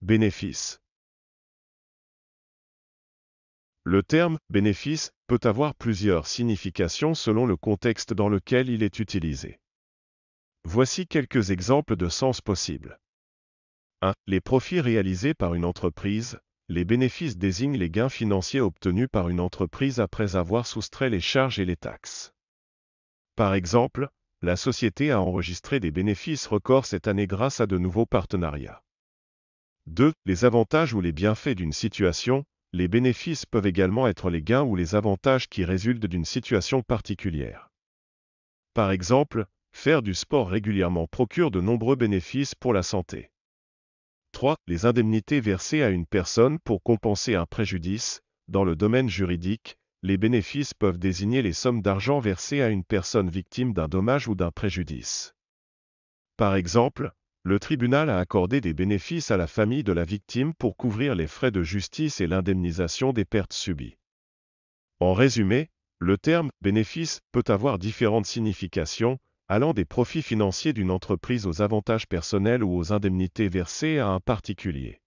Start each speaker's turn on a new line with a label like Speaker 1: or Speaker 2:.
Speaker 1: Bénéfice Le terme bénéfice peut avoir plusieurs significations selon le contexte dans lequel il est utilisé. Voici quelques exemples de sens possibles. 1. Les profits réalisés par une entreprise. Les bénéfices désignent les gains financiers obtenus par une entreprise après avoir soustrait les charges et les taxes. Par exemple, la société a enregistré des bénéfices records cette année grâce à de nouveaux partenariats. 2. Les avantages ou les bienfaits d'une situation. Les bénéfices peuvent également être les gains ou les avantages qui résultent d'une situation particulière. Par exemple, faire du sport régulièrement procure de nombreux bénéfices pour la santé. 3. Les indemnités versées à une personne pour compenser un préjudice. Dans le domaine juridique, les bénéfices peuvent désigner les sommes d'argent versées à une personne victime d'un dommage ou d'un préjudice. Par exemple, le tribunal a accordé des bénéfices à la famille de la victime pour couvrir les frais de justice et l'indemnisation des pertes subies. En résumé, le terme « bénéfice » peut avoir différentes significations, allant des profits financiers d'une entreprise aux avantages personnels ou aux indemnités versées à un particulier.